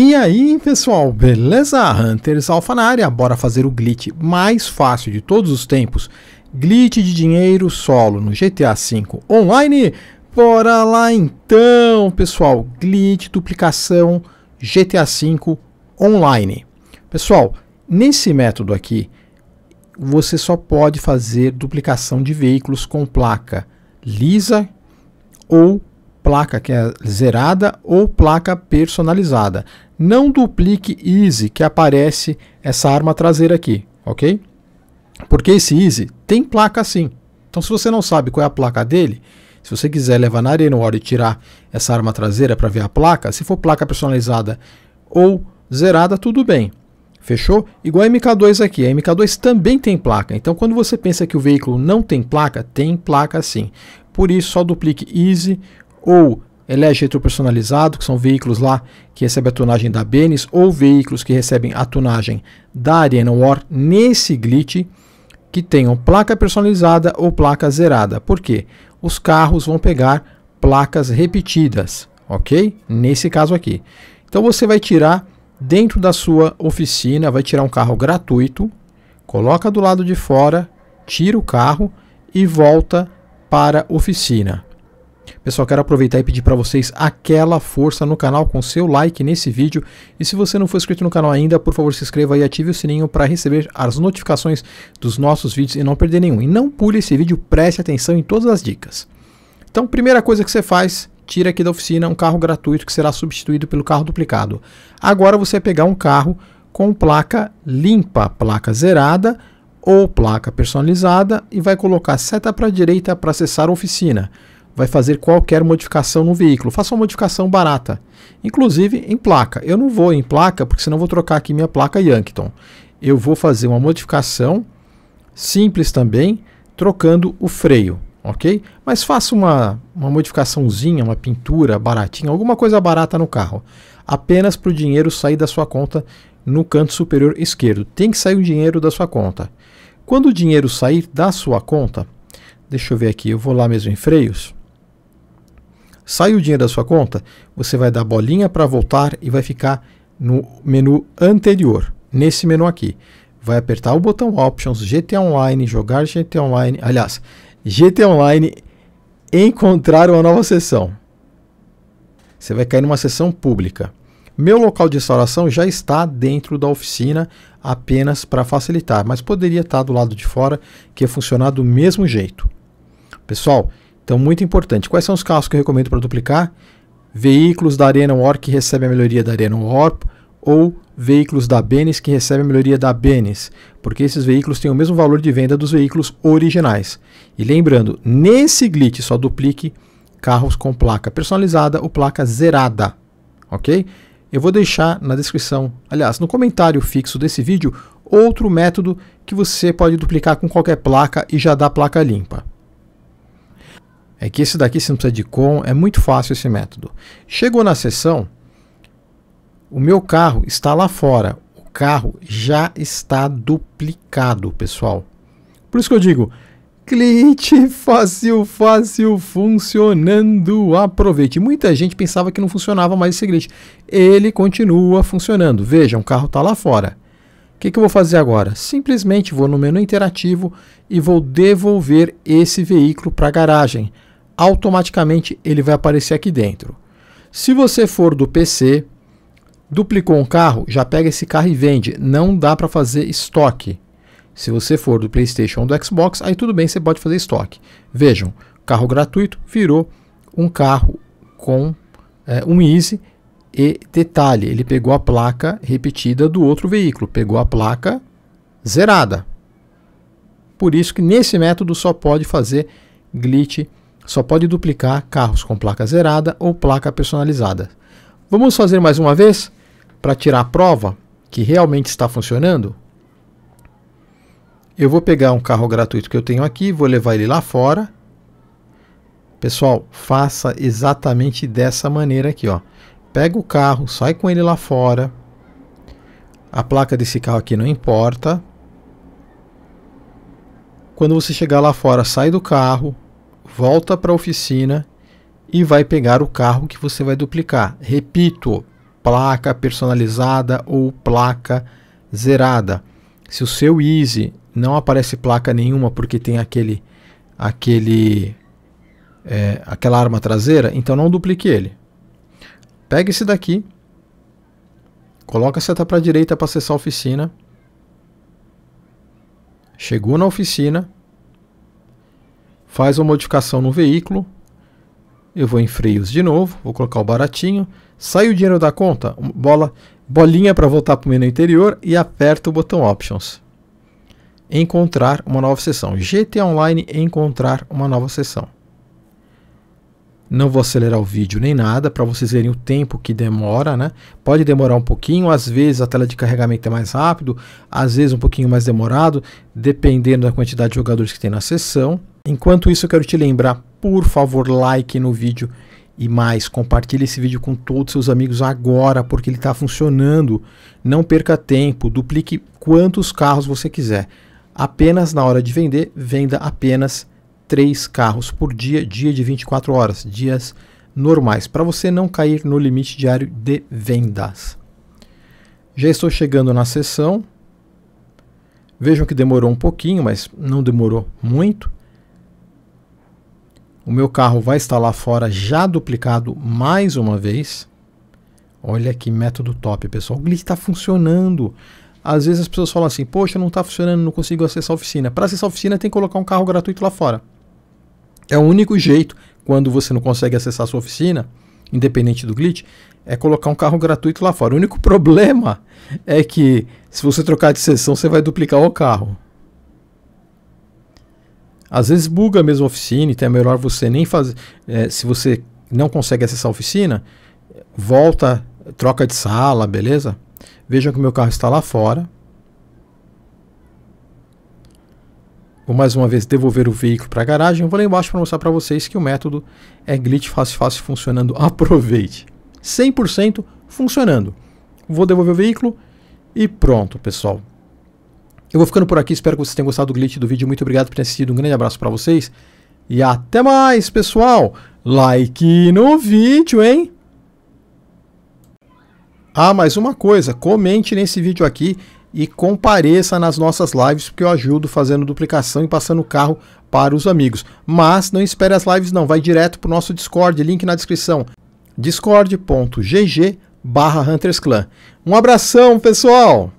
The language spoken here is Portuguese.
E aí pessoal, beleza? Hunters Alpha na área, bora fazer o glitch mais fácil de todos os tempos Glitch de dinheiro solo no GTA V Online Bora lá então pessoal, glitch duplicação GTA V Online Pessoal, nesse método aqui você só pode fazer duplicação de veículos com placa lisa ou placa que é zerada ou placa personalizada não duplique Easy, que aparece essa arma traseira aqui, ok? Porque esse Easy tem placa sim. Então se você não sabe qual é a placa dele, se você quiser levar na Arena War e tirar essa arma traseira para ver a placa, se for placa personalizada ou zerada, tudo bem. Fechou? Igual a MK2 aqui, a MK2 também tem placa. Então quando você pensa que o veículo não tem placa, tem placa sim. Por isso só duplique Easy ou elege retro personalizado, que são veículos lá que recebem a tonagem da Benes ou veículos que recebem a tonagem da Arena War nesse glitch que tenham placa personalizada ou placa zerada. Por quê? Os carros vão pegar placas repetidas, ok? Nesse caso aqui. Então você vai tirar dentro da sua oficina, vai tirar um carro gratuito, coloca do lado de fora, tira o carro e volta para a oficina. Pessoal, quero aproveitar e pedir para vocês aquela força no canal com seu like nesse vídeo. E se você não for inscrito no canal ainda, por favor se inscreva e ative o sininho para receber as notificações dos nossos vídeos e não perder nenhum. E não pule esse vídeo, preste atenção em todas as dicas. Então, primeira coisa que você faz, tira aqui da oficina um carro gratuito que será substituído pelo carro duplicado. Agora você vai pegar um carro com placa limpa, placa zerada ou placa personalizada e vai colocar seta para a direita para acessar a oficina vai fazer qualquer modificação no veículo. Faça uma modificação barata, inclusive em placa. Eu não vou em placa, porque senão vou trocar aqui minha placa Yankton. Eu vou fazer uma modificação simples também, trocando o freio, ok? Mas faça uma, uma modificaçãozinha, uma pintura baratinha, alguma coisa barata no carro. Apenas para o dinheiro sair da sua conta no canto superior esquerdo. Tem que sair o dinheiro da sua conta. Quando o dinheiro sair da sua conta, deixa eu ver aqui, eu vou lá mesmo em freios Sai o dinheiro da sua conta, você vai dar bolinha para voltar e vai ficar no menu anterior, nesse menu aqui. Vai apertar o botão Options, GT Online, jogar GT Online, aliás, GT Online, encontrar uma nova sessão. Você vai cair numa sessão pública. Meu local de instalação já está dentro da oficina apenas para facilitar, mas poderia estar tá do lado de fora, que ia é funcionar do mesmo jeito. Pessoal, então, muito importante. Quais são os carros que eu recomendo para duplicar? Veículos da Arena War que recebem a melhoria da Arena Orp ou veículos da Benes que recebem a melhoria da Benes, porque esses veículos têm o mesmo valor de venda dos veículos originais. E lembrando, nesse glitch só duplique carros com placa personalizada ou placa zerada, ok? Eu vou deixar na descrição, aliás, no comentário fixo desse vídeo, outro método que você pode duplicar com qualquer placa e já dá placa limpa. É que esse daqui você não precisa de com, é muito fácil esse método. Chegou na sessão, o meu carro está lá fora. O carro já está duplicado, pessoal. Por isso que eu digo, cliente fácil, fácil, funcionando, aproveite. Muita gente pensava que não funcionava mais esse cliente, Ele continua funcionando. Vejam, o carro está lá fora. O que, que, eu vou fazer agora? Simplesmente vou no menu interativo e vou devolver esse veículo para a garagem automaticamente ele vai aparecer aqui dentro. Se você for do PC, duplicou um carro, já pega esse carro e vende. Não dá para fazer estoque. Se você for do PlayStation ou do Xbox, aí tudo bem, você pode fazer estoque. Vejam, carro gratuito virou um carro com é, um Easy e detalhe, ele pegou a placa repetida do outro veículo, pegou a placa zerada. Por isso que nesse método só pode fazer glitch só pode duplicar carros com placa zerada ou placa personalizada. Vamos fazer mais uma vez para tirar a prova que realmente está funcionando? Eu vou pegar um carro gratuito que eu tenho aqui, vou levar ele lá fora. Pessoal, faça exatamente dessa maneira aqui, ó. Pega o carro, sai com ele lá fora. A placa desse carro aqui não importa. Quando você chegar lá fora, sai do carro, volta para a oficina e vai pegar o carro que você vai duplicar. Repito, placa personalizada ou placa zerada. Se o seu Easy não aparece placa nenhuma porque tem aquele aquele é, aquela arma traseira, então não duplique ele. Pega esse daqui, coloca a seta para a direita para acessar a oficina. Chegou na oficina, faz uma modificação no veículo, eu vou em freios de novo, vou colocar o baratinho, sai o dinheiro da conta, bola, bolinha para voltar para o menu interior e aperto o botão Options. Encontrar uma nova sessão. GT Online Encontrar uma nova sessão. Não vou acelerar o vídeo nem nada para vocês verem o tempo que demora, né? Pode demorar um pouquinho, às vezes a tela de carregamento é mais rápido, às vezes um pouquinho mais demorado, dependendo da quantidade de jogadores que tem na sessão. Enquanto isso, eu quero te lembrar, por favor, like no vídeo e mais, compartilhe esse vídeo com todos seus amigos agora, porque ele está funcionando. Não perca tempo, duplique quantos carros você quiser. Apenas na hora de vender, venda apenas três carros por dia, dia de 24 horas, dias normais, para você não cair no limite diário de vendas. Já estou chegando na sessão. Vejam que demorou um pouquinho, mas não demorou muito. O meu carro vai estar lá fora já duplicado mais uma vez. Olha que método top, pessoal. O Glitch está funcionando. Às vezes as pessoas falam assim: Poxa, não está funcionando, não consigo acessar a oficina. Para acessar a oficina, tem que colocar um carro gratuito lá fora. É o único jeito, quando você não consegue acessar a sua oficina, independente do glitch, é colocar um carro gratuito lá fora. O único problema é que se você trocar de sessão, você vai duplicar o carro. Às vezes buga a mesma oficina, então é melhor você nem fazer. É, se você não consegue acessar a oficina, volta, troca de sala, beleza? Vejam que meu carro está lá fora. Vou mais uma vez devolver o veículo para a garagem. vou lá embaixo para mostrar para vocês que o método é glitch fácil fácil funcionando. Aproveite. 100% funcionando. Vou devolver o veículo e pronto, pessoal. Eu vou ficando por aqui. Espero que vocês tenham gostado do glitch do vídeo. Muito obrigado por ter assistido. Um grande abraço para vocês. E até mais, pessoal. Like no vídeo, hein? Ah, mais uma coisa, comente nesse vídeo aqui e compareça nas nossas lives, porque eu ajudo fazendo duplicação e passando o carro para os amigos. Mas não espere as lives não, vai direto para o nosso Discord, link na descrição. discord.gg barra Hunters Clan. Um abração, pessoal!